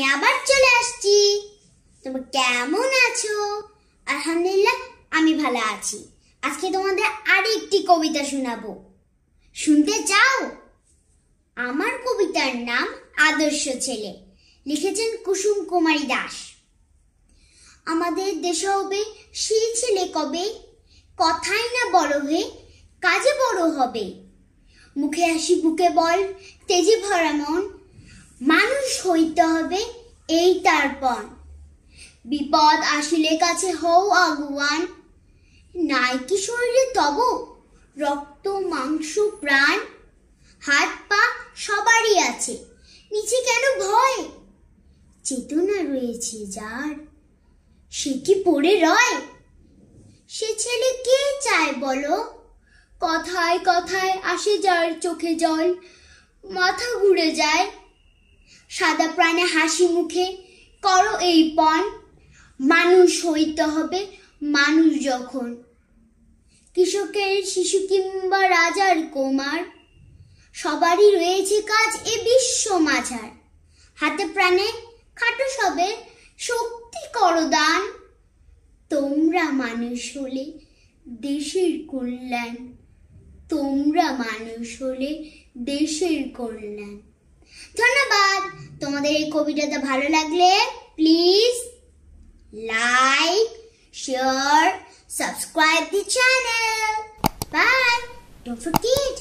আমি আবার চলে আসছি তোমরা কেমন আছো আলহামদুলিল্লাহ আমি ভালো আছি আজকে তোমাদের আরেকটি কবিতা শোনাবো শুনতে চাও আমার কবিতার নাম আদর্শ ছেলে লিখেছেন কুসুম কুমারী দাস আমাদের দেশ হবে সেই ছেলে কবে কথাই না বড় হয়ে কাজে বড় হবে মুখে হাসি বুকে বল তেজে ভরা মন মানুষ হইতে হবে এই তার পণ বিপদ আসিলে কাছে হও আগুয়ান নাই কি শরীরে তব রক্ত মাংস প্রাণ হাত পা সবারই আছে নিচে কেন ভয় চেতনা রয়েছে যার সে কি পড়ে রয় সে ছেলে কে চায় বলো কথায় কথায় আসে যার চোখে জল মাথা ঘুরে যায় সাদা প্রাণে হাসি মুখে করো এই পণ মানুষ হইতে হবে মানুষ যখন কৃষকের শিশু কিংবা রাজার কুমার সবারই রয়েছে কাজ এ বিশ্ব মাঝার হাতে প্রাণে খাটো সবে শক্তি কর দান তোমরা মানুষ হলে দেশের কল্যাণ তোমরা মানুষ হলে দেশের কল্যাণ ধন্যবাদ তোমাদের এই কবিতাটা ভালো লাগলে please like share subscribe the channel bye don't forget